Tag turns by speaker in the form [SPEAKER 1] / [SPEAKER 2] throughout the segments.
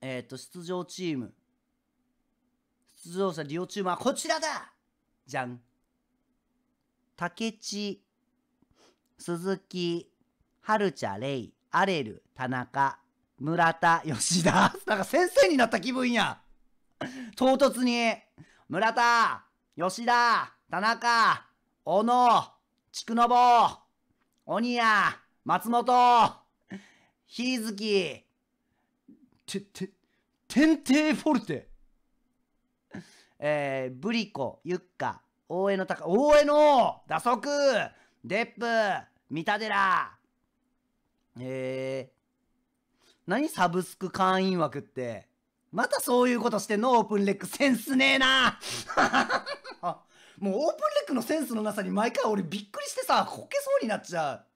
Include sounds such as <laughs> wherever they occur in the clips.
[SPEAKER 1] えっ、ー、と、出場チーム。出場者、リオチームはこちらだじゃん。竹地、鈴木、春茶、レイ、アレル、田中、村田、吉田。<laughs> なんか先生になった気分や。唐突に、村田、吉田、田中、小野、の信、鬼や、松本、ひ月、て、て、てんて帝フォルテ。えー、ブリコ、ユッカ、大江の高、大江の打足デップ三田寺えー、何サブスク会員枠って。またそういうことしてんのオープンレックセンスねえな <laughs> もうオープンレックのセンスのなさに毎回俺びっくりしてさ、こけそうになっちゃう。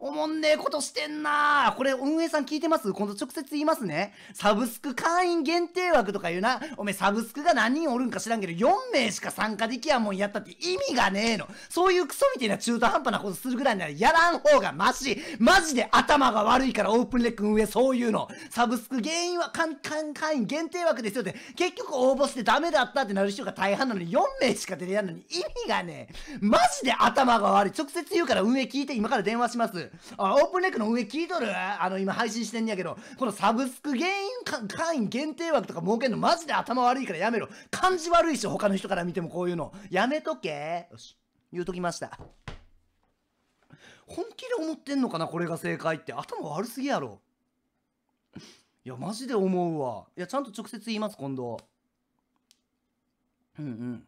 [SPEAKER 1] おもんねえことしてんなこれ運営さん聞いてます今度直接言いますね。サブスク会員限定枠とか言うな。おめえサブスクが何人おるんか知らんけど、4名しか参加できやんもんやったって意味がねえの。そういうクソみたいな中途半端なことするぐらいならやらん方がマシ。マジで頭が悪いからオープンレック運営そういうの。サブスク原因は会員限定枠ですよって、結局応募してダメだったってなる人が大半なのに4名しか出れやんのに意味がねえ。マジで頭が悪い。直接言うから運営聞いて今から電話します。あオープンレックの上聞いとるあの、今配信してんやけど、このサブスク原因会員限定枠とか儲けんのマジで頭悪いからやめろ。感じ悪いし、他の人から見てもこういうの。やめとけ。よし。言うときました。本気で思ってんのかなこれが正解って。頭悪すぎやろ。いや、マジで思うわ。いや、ちゃんと直接言います、今度。うんうん。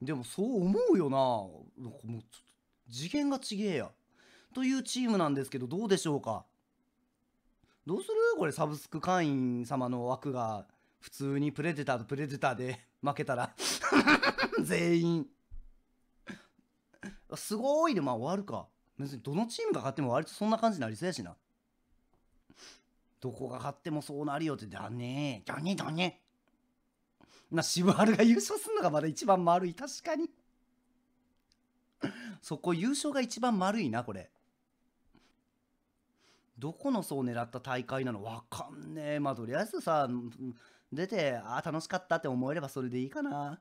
[SPEAKER 1] でも、そう思うよな。なんかもう、次元がちげえや。というチームなんですけど、どうでしょうか。どうするこれ、サブスク会員様の枠が、普通にプレデターとプレデターで <laughs> 負けたら <laughs> 全員。すごいで、まあ終わるか。別にどのチームが勝っても割とそんな感じになりそうやしな。どこが勝ってもそうなるよってだねだねだね。な、渋原が優勝すんのがまだ一番丸い。確かに。そこ優勝が一番丸いな、これ。どこの層を狙った大会なのわかんねえ。まあ、とりあえずさ、出て、ああ、楽しかったって思えればそれでいいかな。